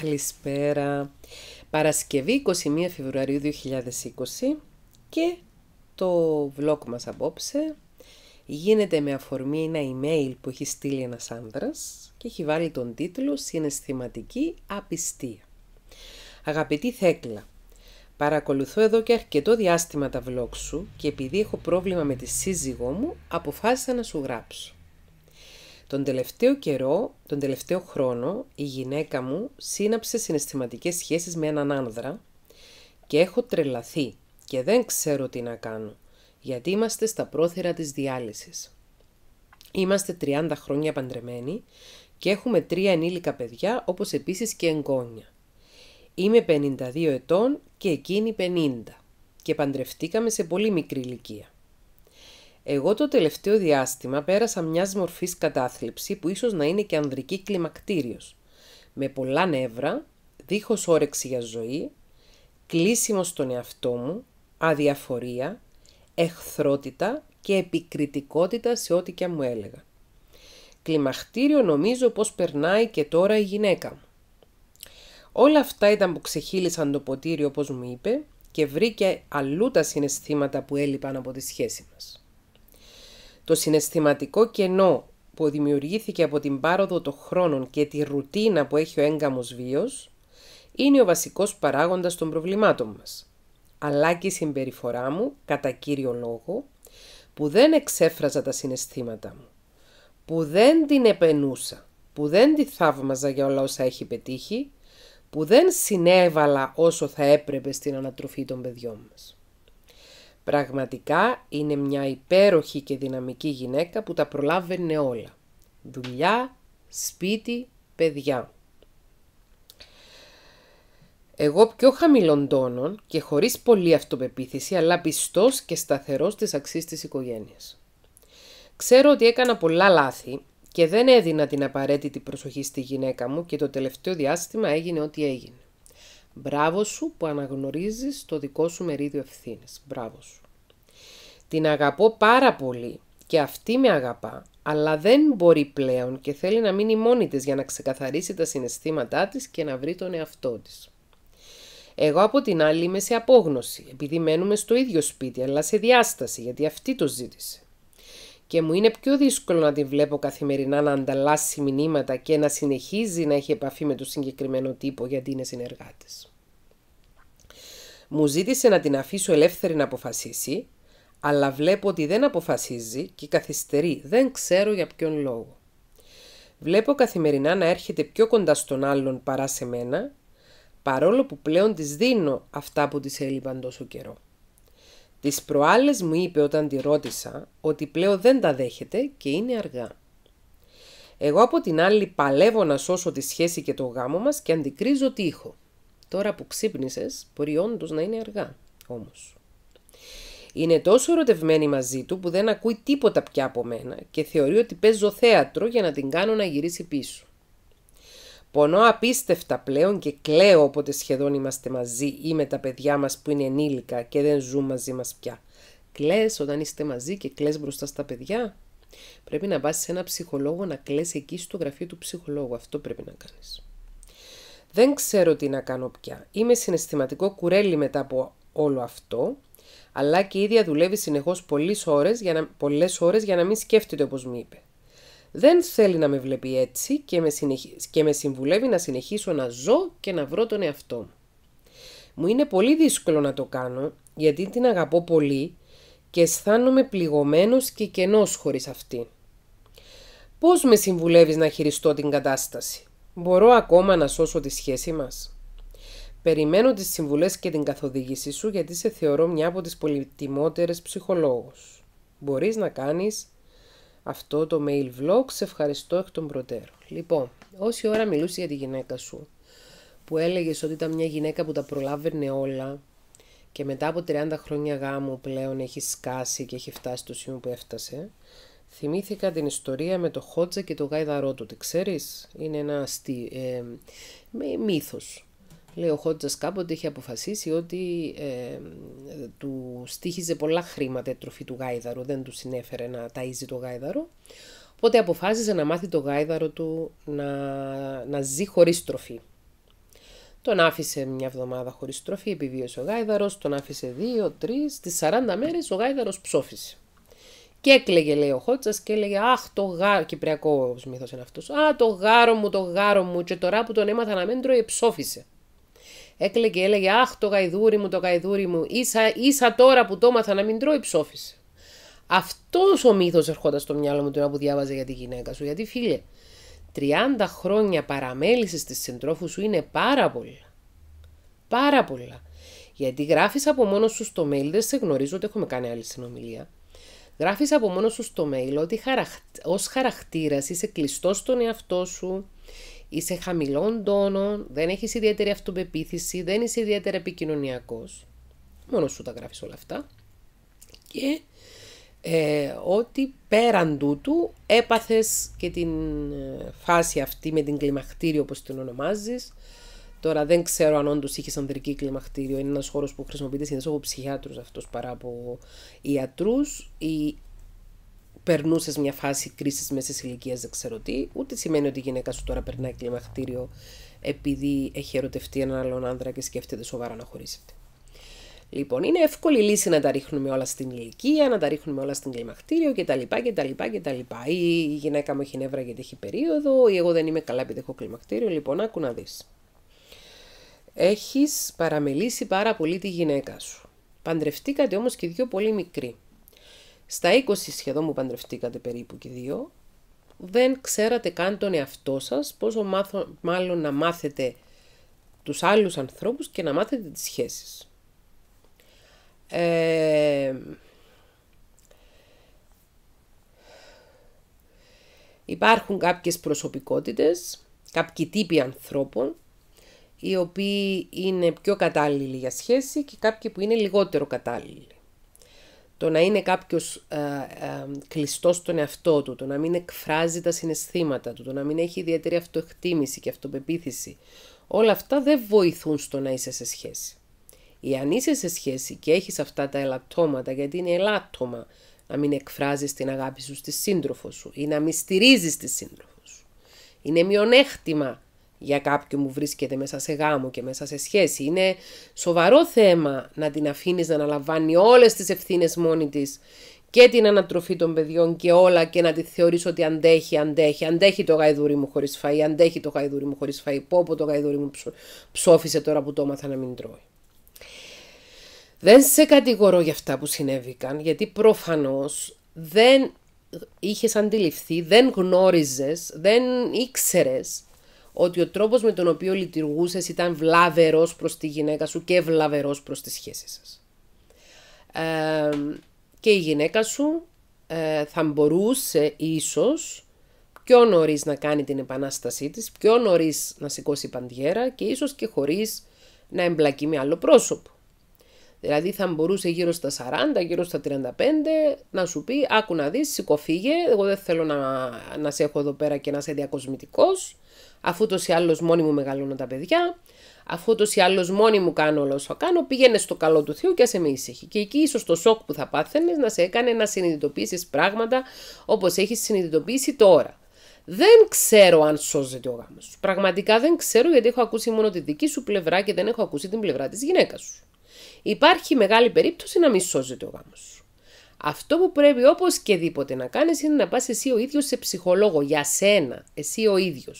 Καλησπέρα. Παρασκευή 21 Φεβρουαρίου 2020 και το vlog μας απόψε γίνεται με αφορμή ένα email που έχει στείλει ένας άνδρας και έχει βάλει τον τίτλο «Συναισθηματική απιστία». Αγαπητή Θέκλα, παρακολουθώ εδώ και αρκετό διάστημα τα vlog σου και επειδή έχω πρόβλημα με τη σύζυγό μου αποφάσισα να σου γράψω. Τον τελευταίο καιρό, τον τελευταίο χρόνο, η γυναίκα μου σύναψε συναισθηματικές σχέσεις με έναν άνδρα και έχω τρελαθεί και δεν ξέρω τι να κάνω, γιατί είμαστε στα πρόθυρα της διάλυσης. Είμαστε 30 χρόνια παντρεμένοι και έχουμε τρία ενήλικα παιδιά, όπως επίσης και εγγόνια. Είμαι 52 ετών και εκείνη 50 και παντρευτήκαμε σε πολύ μικρή ηλικία. Εγώ το τελευταίο διάστημα πέρασα μιας μορφής κατάθλιψη που ίσως να είναι και ανδρική κλιμακτήριος. Με πολλά νεύρα, δίχως όρεξη για ζωή, κλείσιμο στον εαυτό μου, αδιαφορία, εχθρότητα και επικριτικότητα σε ό,τι και μου έλεγα. Κλιμακτήριο νομίζω πως περνάει και τώρα η γυναίκα μου. Όλα αυτά ήταν που ξεχύλισαν το ποτήρι όπως μου είπε και βρήκε αλλού τα συναισθήματα που έλειπαν από τη σχέση μας. Το συναισθηματικό κενό που δημιουργήθηκε από την πάροδο των χρόνων και τη ρουτίνα που έχει ο έγκαμος βίος, είναι ο βασικός παράγοντας των προβλημάτων μας. Αλλά και η συμπεριφορά μου, κατά κύριο λόγο, που δεν εξέφραζα τα συναισθήματα μου, που δεν την επενούσα, που δεν τη θαύμαζα για όλα όσα έχει πετύχει, που δεν συνέβαλα όσο θα έπρεπε στην ανατροφή των παιδιών μας. Πραγματικά είναι μια υπέροχη και δυναμική γυναίκα που τα προλάβαινε όλα. Δουλειά, σπίτι, παιδιά. Εγώ πιο χαμηλών τόνων και χωρίς πολλή αυτοπεποίθηση, αλλά πιστός και σταθερός της αξίες της οικογένειας. Ξέρω ότι έκανα πολλά λάθη και δεν έδινα την απαραίτητη προσοχή στη γυναίκα μου και το τελευταίο διάστημα έγινε ό,τι έγινε. Μπράβο σου που αναγνωρίζεις το δικό σου μερίδιο ευθύνης. Μπράβο σου. Την αγαπώ πάρα πολύ και αυτή με αγαπά, αλλά δεν μπορεί πλέον και θέλει να μείνει μόνη της για να ξεκαθαρίσει τα συναισθήματά της και να βρει τον εαυτό της. Εγώ από την άλλη είμαι σε απόγνωση, επειδή μένουμε στο ίδιο σπίτι, αλλά σε διάσταση, γιατί αυτή το ζήτησε και μου είναι πιο δύσκολο να την βλέπω καθημερινά να ανταλλάσσει μηνύματα και να συνεχίζει να έχει επαφή με το συγκεκριμένο τύπο γιατί είναι συνεργάτης. Μου ζήτησε να την αφήσω ελεύθερη να αποφασίσει, αλλά βλέπω ότι δεν αποφασίζει και καθυστερεί, δεν ξέρω για ποιον λόγο. Βλέπω καθημερινά να έρχεται πιο κοντά στον άλλον παρά σε μένα, παρόλο που πλέον της δίνω αυτά που της έλειπαν τόσο καιρό. Τις προάλλες μου είπε όταν τη ρώτησα ότι πλέον δεν τα δέχεται και είναι αργά. Εγώ από την άλλη παλεύω να σώσω τη σχέση και το γάμο μας και αντικρίζω τι έχω. Τώρα που ξύπνησες μπορεί όντως να είναι αργά όμως. Είναι τόσο ερωτευμένη μαζί του που δεν ακούει τίποτα πια από μένα και θεωρεί ότι παίζω θέατρο για να την κάνω να γυρίσει πίσω. Πονώ απίστευτα πλέον και κλαίω όποτε σχεδόν είμαστε μαζί ή με τα παιδιά μας που είναι ενήλικα και δεν ζουν μαζί μας πια. Κλαις όταν είστε μαζί και κλαις μπροστά στα παιδιά. Πρέπει να πας ένα ψυχολόγο να κλαις εκεί στο γραφείο του ψυχολόγου. Αυτό πρέπει να κάνεις. Δεν ξέρω τι να κάνω πια. Είμαι συναισθηματικό κουρέλι μετά από όλο αυτό, αλλά και η ίδια δουλεύει συνεχώς πολλές ώρες για να, πολλές ώρες για να μην σκέφτεται όπως μου είπε. Δεν θέλει να με βλέπει έτσι και με, και με συμβουλεύει να συνεχίσω να ζω και να βρω τον εαυτό μου. Μου είναι πολύ δύσκολο να το κάνω γιατί την αγαπώ πολύ και αισθάνομαι πληγωμένος και κενός χωρίς αυτή. Πώς με συμβουλεύεις να χειριστώ την κατάσταση. Μπορώ ακόμα να σώσω τη σχέση μας. Περιμένω τις συμβουλές και την καθοδήγησή σου γιατί σε θεωρώ μια από τις πολυτιμότερες ψυχολόγους. Μπορείς να κάνεις αυτό το mail vlog. Σε ευχαριστώ εκ των προτέρων. Λοιπόν, όση ώρα μιλούσε για τη γυναίκα σου, που έλεγες ότι ήταν μια γυναίκα που τα προλάβαινε όλα και μετά από 30 χρόνια γάμου πλέον έχει σκάσει και έχει φτάσει στο σημείο που έφτασε, θυμήθηκα την ιστορία με το Χότζα και το γάιδαρό του. Τι ξέρεις, είναι ένα αστί ε, μύθος Λέει ο Χότζα κάποτε είχε αποφασίσει ότι ε, του στήχιζε πολλά χρήματα η τροφή του γάιδαρου, δεν του συνέφερε να ταΐζει το γάιδαρο. Οπότε αποφάσισε να μάθει το γάιδαρο του να, να ζει χωρίς τροφή. Τον άφησε μια εβδομάδα χωρίς τροφή, επιβίωσε ο γάιδαρος, τον άφησε δύο, τρεις, στι 40 μέρες ο γάιδαρος ψόφισε. Και έκλαιγε, λέει ο Χότσα, και έλεγε Αχ, το γάρο. Κυπριακός μύθος είναι αυτός. Α, το γάρο μου, το γάρο μου. Και τώρα που τον έμαθα να μην τρώει, Έκλεγε και έλεγε Αχ, το γαϊδούρι μου, το γαϊδούρι μου. Ίσα, ίσα τώρα που το έμαθα να μην τρώει ψόφισε. Αυτός ο μύθος ερχόταν στο μυαλό μου τώρα που διάβαζε για τη γυναίκα σου. Γιατί φίλε, 30 χρόνια παραμέλησης της συντρόφου σου είναι πάρα πολλά. Πάρα πολλά. Γιατί γράφεις από μόνος σου στο mail, δεν σε γνωρίζω ότι έχουμε κάνει άλλη συνομιλία. Γράφεις από μόνος σου στο mail ότι χαρακ... ως χαρακτήρας είσαι κλειστός στον εαυτό σου, είσαι χαμηλών τόνων, δεν έχεις ιδιαίτερη αυτοπεποίθηση, δεν είσαι ιδιαίτερα επικοινωνιακός. Μόνος σου τα γράφεις όλα αυτά. Και ε, ότι πέραν τούτου έπαθες και την ε, φάση αυτή με την κλιμακτήριο όπως την ονομάζεις. Τώρα δεν ξέρω αν όντως είχες ανδρική κλιμακτήριο. Είναι ένας χώρος που χρησιμοποιείται συνήθως από ψυχιάτρους αυτός παρά από ιατρούς. Η περνούσες μια φάση κρίσης μέσα ηλικίας, δεν ξέρω τι, ούτε σημαίνει ότι η γυναίκα σου τώρα περνάει κλιμακτήριο επειδή έχει ερωτευτεί έναν άλλον άνδρα και σκέφτεται σοβαρά να χωρίσετε. Λοιπόν, είναι εύκολη λύση να τα ρίχνουμε όλα στην ηλικία, να τα ρίχνουμε όλα στην κλιμακτήριο κτλ. κτλ, κτλ. Ή η γυναίκα μου έχει νεύρα γιατί έχει περίοδο, ή εγώ δεν είμαι καλά επειδή έχω κλιμακτήριο. Λοιπόν, άκου να δεις. Έχεις παραμελήσει πάρα πολύ τη γυναίκα σου. Παντρευτήκατε όμως και δύο πολύ μικροί. Στα 20 σχεδόν μου παντρευτήκατε περίπου και δύο, δεν ξέρατε καν τον εαυτό σας, πόσο μάλλον να μάθετε τους άλλους ανθρώπους και να μάθετε τις σχέσεις. Ε, υπάρχουν κάποιες προσωπικότητες, κάποιοι τύποι ανθρώπων, οι οποίοι είναι πιο κατάλληλοι για σχέση και κάποιοι που είναι λιγότερο κατάλληλοι το να είναι κάποιος κλειστό ε, κλειστός στον εαυτό του, το να μην εκφράζει τα συναισθήματα του, το να μην έχει ιδιαίτερη αυτοεκτίμηση και αυτοπεποίθηση, όλα αυτά δεν βοηθούν στο να είσαι σε σχέση. αν είσαι σε σχέση και έχεις αυτά τα ελαττώματα, γιατί είναι ελάττωμα να μην εκφράζεις την αγάπη σου στη σύντροφο σου ή να μην στηρίζει τη σύντροφο σου. Είναι μειονέκτημα για κάποιον που βρίσκεται μέσα σε γάμο και μέσα σε σχέση. Είναι σοβαρό θέμα να την αφήνεις να αναλαμβάνει όλες τις ευθύνες μόνη της και την ανατροφή των παιδιών και όλα και να τη θεωρείς ότι αντέχει, αντέχει, αντέχει το γαϊδούρι μου χωρίς φαΐ, αντέχει το γαϊδούρι μου χωρίς φαΐ, πόπο το γαϊδούρι μου ψόφισε τώρα που το έμαθα να μην τρώει. Δεν σε κατηγορώ για αυτά που συνέβηκαν, γιατί προφανώς δεν είχες αντιληφθεί, δεν γνώριζες, δεν ήξερες ότι ο τρόπος με τον οποίο λειτουργούσες ήταν βλαβερό προς τη γυναίκα σου και βλαβερό προς τη σχέση σα. και η γυναίκα σου ε, θα μπορούσε ίσως πιο νωρίς να κάνει την επανάστασή της, πιο νωρίς να σηκώσει παντιέρα και ίσως και χωρίς να εμπλακεί με άλλο πρόσωπο. Δηλαδή θα μπορούσε γύρω στα 40, γύρω στα 35 να σου πει άκου να δεις, σηκωφύγε, εγώ δεν θέλω να, να σε έχω εδώ πέρα και να είσαι διακοσμητικός, αφού ούτω ή άλλω μόνοι μου μεγαλώνω τα παιδιά, αφού ούτω ή άλλω μόνοι μου κάνω όλα όσα κάνω, πήγαινε στο καλό του Θεού και ας με ήσυχη. Και εκεί ίσως το σοκ που θα πάθαινες να σε έκανε να συνειδητοποιήσεις πράγματα όπως έχεις συνειδητοποιήσει τώρα. Δεν ξέρω αν σώζεται ο γάμος σου. Πραγματικά δεν ξέρω γιατί έχω ακούσει μόνο τη δική σου πλευρά και δεν έχω ακούσει την πλευρά της γυναίκας σου. Υπάρχει μεγάλη περίπτωση να μη σώζεται ο γάμος σου. Αυτό που πρέπει όπως και δίποτε να κάνεις είναι να πας εσύ ο ίδιος σε ψυχολόγο για σένα, εσύ ο ίδιος.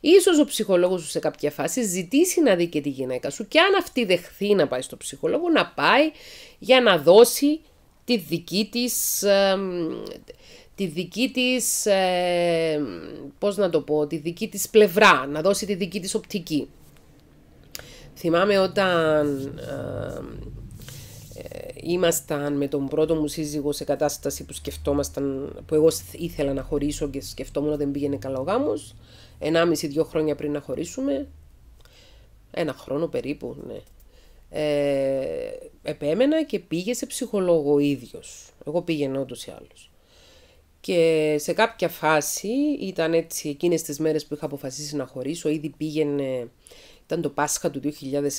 Ίσως ο ψυχολόγος σου σε κάποια φάση ζητήσει να δει και τη γυναίκα σου και αν αυτή δεχθεί να πάει στο ψυχολόγο να πάει για να δώσει τη δική της, ε, τη δική της, πώς να το πω, τη δική της πλευρά, να δώσει τη δική της οπτική. Θυμάμαι όταν ε, ήμασταν με τον πρώτο μου σύζυγο σε κατάσταση που σκεφτόμασταν, που εγώ ήθελα να χωρίσω και σκεφτόμουν ότι δεν πήγαινε καλά ο γάμος, 1,5-2 χρόνια πριν να χωρίσουμε. Ένα χρόνο περίπου, ναι. Ε, επέμενα και πήγε σε ψυχολόγο ο ίδιος. Εγώ πήγαινα ούτως ή άλλως. Και σε κάποια φάση ήταν έτσι εκείνες τις μέρες που είχα αποφασίσει να χωρίσω. Ήδη πήγαινε, ήταν το Πάσχα του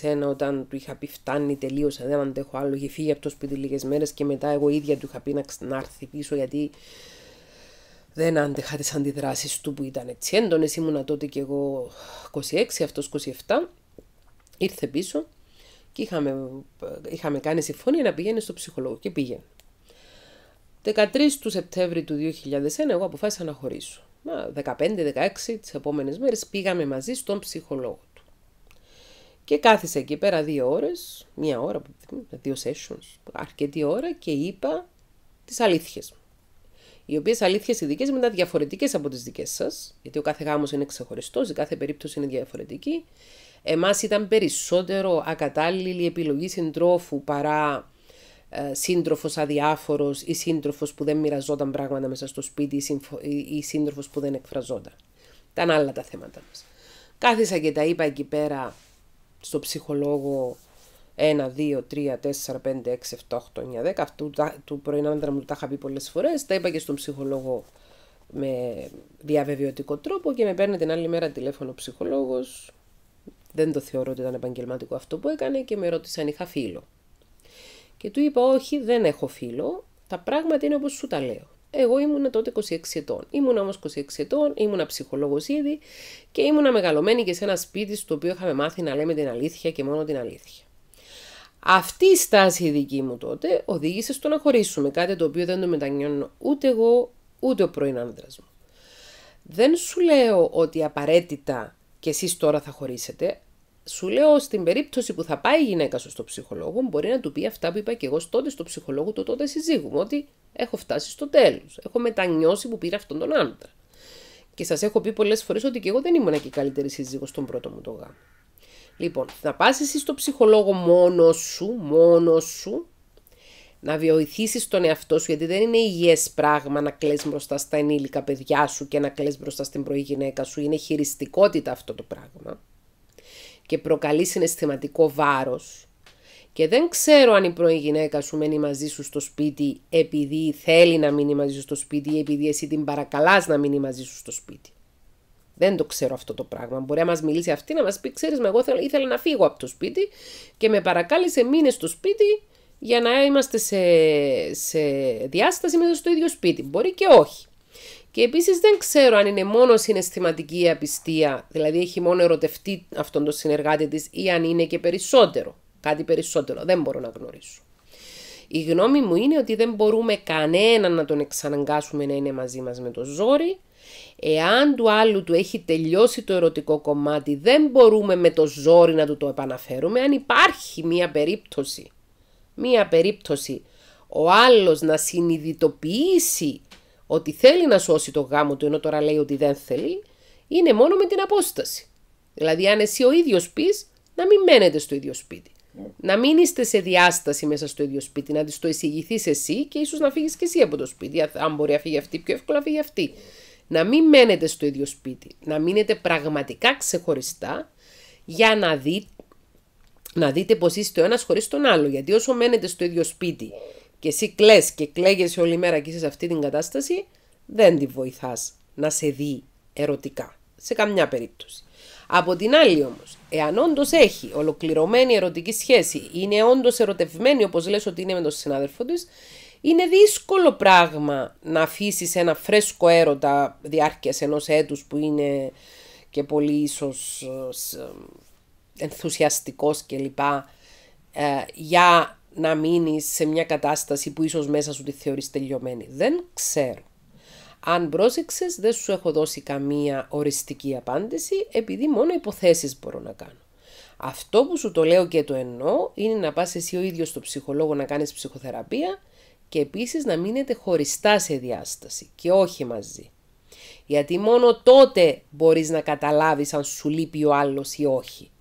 2001 όταν του είχα πει φτάνει τελείως δεν αντέχω άλλο. Είχε φύγει από το σπίτι λίγες μέρες και μετά εγώ ίδια του είχα πει να έρθει πίσω γιατί δεν άντεχα τις αντιδράσεις του που ήταν έτσι έντονες. Ήμουνα τότε και εγώ 26, αυτό 27. Ήρθε πίσω και είχαμε, κάνει συμφωνία να πηγαίνει στο ψυχολόγο και πήγαινε. 13 του Σεπτέμβρη του 2001 εγώ αποφάσισα να χωρίσω. 15-16 τις επόμενες μέρες πήγαμε μαζί στον ψυχολόγο του. Και κάθισε εκεί πέρα δύο ώρες, μία ώρα, δύο sessions, αρκετή ώρα και είπα τις αλήθειες μου οι οποίες αλήθειες οι δικές μετά διαφορετικές από τις δικές σας, γιατί ο κάθε γάμος είναι ξεχωριστός, η κάθε περίπτωση είναι διαφορετική. Εμάς ήταν περισσότερο ακατάλληλη επιλογή συντρόφου παρά ε, σύντροφος αδιάφορος ή σύντροφος που δεν μοιραζόταν πράγματα μέσα στο σπίτι ή, ή σύντροφος που δεν εκφραζόταν. Ήταν άλλα τα θέματα μας. Κάθισα και τα είπα εκεί πέρα στο ψυχολόγο 1, 2, 3, 4, 5, 6, 7, 8, 9, 10. Αυτού του πρωινό άντρα μου τα είχα πει πολλές φορές. Τα είπα και στον ψυχολόγο με διαβεβαιωτικό τρόπο και με παίρνει την άλλη μέρα τηλέφωνο ψυχολόγος. Δεν το θεωρώ ότι ήταν επαγγελματικό αυτό που έκανε και με ρώτησε αν είχα φίλο. Και του είπα: Όχι, δεν έχω φίλο. Τα πράγματα είναι όπως σου τα λέω. Εγώ ήμουν τότε 26 ετών. Ήμουν όμω 26 ετών, ήμουν ψυχολόγος ήδη και ήμουνα μεγαλωμένη και σε ένα σπίτι στο οποίο είχαμε μάθει να λέμε την αλήθεια και μόνο την αλήθεια. Αυτή η στάση δική μου τότε οδήγησε στο να χωρίσουμε, κάτι το οποίο δεν το μετανιώνω ούτε εγώ ούτε ο πρώην άντρα μου. Δεν σου λέω ότι απαραίτητα και εσείς τώρα θα χωρίσετε, σου λέω στην περίπτωση που θα πάει η γυναίκα σου στο ψυχολόγο, μπορεί να του πει αυτά που είπα και εγώ τότε στο ψυχολόγο του τότε συζύγου μου, ότι έχω φτάσει στο τέλος, Έχω μετανιώσει που πήρα αυτόν τον άντρα. Και σας έχω πει πολλές φορές ότι κι εγώ δεν ήμουν και η καλύτερη συζύγος στον πρώτο μου το γάμο. Λοιπόν, να πας εσύ στο ψυχολόγο μόνος σου, μόνος σου, να βιοηθήσεις τον εαυτό σου, γιατί δεν είναι υγιές πράγμα να κλαις μπροστά στα ενήλικα παιδιά σου και να κλαις μπροστά στην πρωί γυναίκα σου. Είναι χειριστικότητα αυτό το πράγμα και προκαλεί συναισθηματικό βάρος. Και δεν ξέρω αν η πρωί γυναίκα σου μένει μαζί σου στο σπίτι επειδή θέλει να μείνει μαζί σου στο σπίτι ή επειδή εσύ την παρακαλάς να μείνει μαζί σου στο σπίτι. Δεν το ξέρω αυτό το πράγμα. Μπορεί να μας μιλήσει αυτή να μας πει: Ξέρεις, εγώ ήθελα να φύγω από το σπίτι και με παρακάλεσε μήνες στο σπίτι για να είμαστε σε, σε διάσταση μέσα στο ίδιο σπίτι. Μπορεί και όχι. Και επίσης, δεν ξέρω αν είναι μόνο συναισθηματική η απιστία, δηλαδή έχει μόνο ερωτευτεί αυτόν τον συνεργάτη της ή αν είναι και περισσότερο. Κάτι περισσότερο, δεν μπορώ να γνωρίσω. Η γνώμη μου είναι ότι δεν μπορούμε κανέναν να τον εξαναγκάσουμε να είναι μαζί μας με το ζόρι, Εάν του άλλου του έχει τελειώσει το ερωτικό κομμάτι, δεν μπορούμε με το ζόρι να του το επαναφέρουμε. Αν υπάρχει μία περίπτωση, μία περίπτωση ο άλλος να συνειδητοποιήσει ότι θέλει να σώσει το γάμο του, ενώ τώρα λέει ότι δεν θέλει, είναι μόνο με την απόσταση. Δηλαδή, αν εσύ ο ίδιος πεις, να μην μένετε στο ίδιο σπίτι. Ναι. Να μην είστε σε διάσταση μέσα στο ίδιο σπίτι, να της το εισηγηθείς εσύ και ίσως να φύγεις και εσύ από το σπίτι. Αν μπορεί να φύγει αυτή, πιο εύκολα φύγει αυτή να μην μένετε στο ίδιο σπίτι, να μείνετε πραγματικά ξεχωριστά για να, να δείτε πως είστε ο ένας χωρίς τον άλλο. Γιατί όσο μένετε στο ίδιο σπίτι και εσύ κλαις και κλαίγεσαι όλη μέρα και είσαι σε αυτή την κατάσταση, δεν τη βοηθάς να σε δει ερωτικά, σε καμιά περίπτωση. Από την άλλη όμως, εάν όντως έχει ολοκληρωμένη ερωτική σχέση, είναι όντως ερωτευμένη όπως λες ότι είναι με τον συνάδελφο της, είναι δύσκολο πράγμα να αφήσεις ένα φρέσκο έρωτα διάρκειας ενός έτους που είναι και πολύ ίσως ενθουσιαστικός κλπ. Ε, για να μείνεις σε μια κατάσταση που ίσως μέσα σου τη θεωρείς τελειωμένη. Δεν ξέρω. Αν πρόσεξες, δεν σου έχω δώσει καμία οριστική απάντηση, επειδή μόνο υποθέσεις μπορώ να κάνω. Αυτό που σου το λέω και το εννοώ είναι να πας εσύ ο ίδιος στο ψυχολόγο να κάνεις ψυχοθεραπεία και επίσης να μείνετε χωριστά σε διάσταση και όχι μαζί. Γιατί μόνο τότε μπορείς να καταλάβεις αν σου λείπει ο άλλος ή όχι.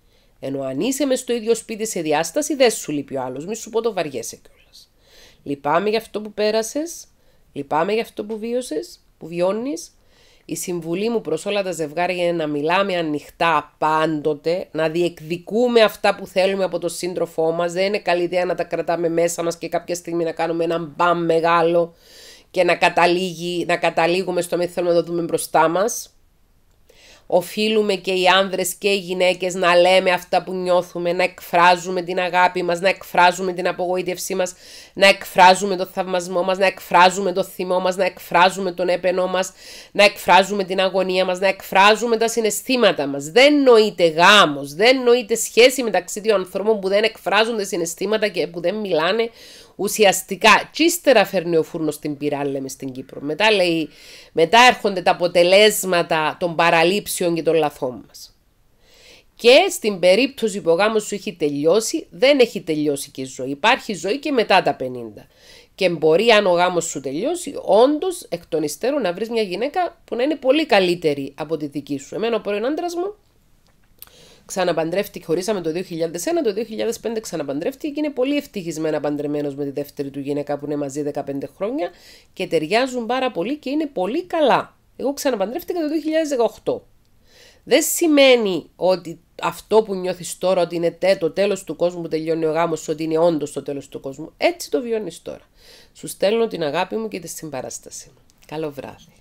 Ενώ αν είσαι μες στο ίδιο σπίτι σε διάσταση δεν σου λείπει ο άλλος, μη σου πω το βαριέσαι κιόλας. Λυπάμαι για αυτό που πέρασες, λυπάμαι για αυτό που βίωσες, που βιώνεις, η συμβουλή μου προς όλα τα ζευγάρια είναι να μιλάμε ανοιχτά πάντοτε, να διεκδικούμε αυτά που θέλουμε από τον σύντροφό μας. Δεν είναι καλή ιδέα να τα κρατάμε μέσα μας και κάποια στιγμή να κάνουμε ένα μπαμ μεγάλο και να, καταλήγει, να καταλήγουμε στο μη θέλουμε να το δούμε μπροστά μας οφείλουμε και οι άνδρες και οι γυναίκες να λέμε αυτά που νιώθουμε, να εκφράζουμε την αγάπη μας, να εκφράζουμε την απογοήτευσή μας, να εκφράζουμε το θαυμασμό μας, να εκφράζουμε το θυμό μας, να εκφράζουμε τον έπαινό μας, να εκφράζουμε την αγωνία μας, να εκφράζουμε τα συναισθήματα μας. Δεν νοείται γάμος, δεν νοείται σχέση μεταξύ δύο ανθρώπων που δεν εκφράζονται συναισθήματα και που δεν μιλάνε, Ουσιαστικά, τσίστερα φέρνει ο φούρνος στην πυρά, λέμε στην Κύπρο. Μετά, λέει, μετά έρχονται τα αποτελέσματα των παραλήψεων και των λαθών μας. Και στην περίπτωση που ο γάμος σου έχει τελειώσει, δεν έχει τελειώσει και η ζωή. Υπάρχει ζωή και μετά τα 50. Και μπορεί αν ο γάμος σου τελειώσει, όντως εκ των υστέρων να βρεις μια γυναίκα που να είναι πολύ καλύτερη από τη δική σου. Εμένα ο πρώην άντρας μου ξαναπαντρεύτηκε, χωρίσαμε το 2001, το 2005 ξαναπαντρεύτηκε και είναι πολύ ευτυχισμένα παντρεμένος με τη δεύτερη του γυναίκα που είναι μαζί 15 χρόνια και ταιριάζουν πάρα πολύ και είναι πολύ καλά. Εγώ ξαναπαντρεύτηκα το 2018. Δεν σημαίνει ότι αυτό που νιώθεις τώρα ότι είναι το τέλος του κόσμου που τελειώνει ο γάμος ότι είναι όντως το τέλος του κόσμου. Έτσι το βιώνεις τώρα. Σου στέλνω την αγάπη μου και τη συμπαράσταση μου. Καλό βράδυ.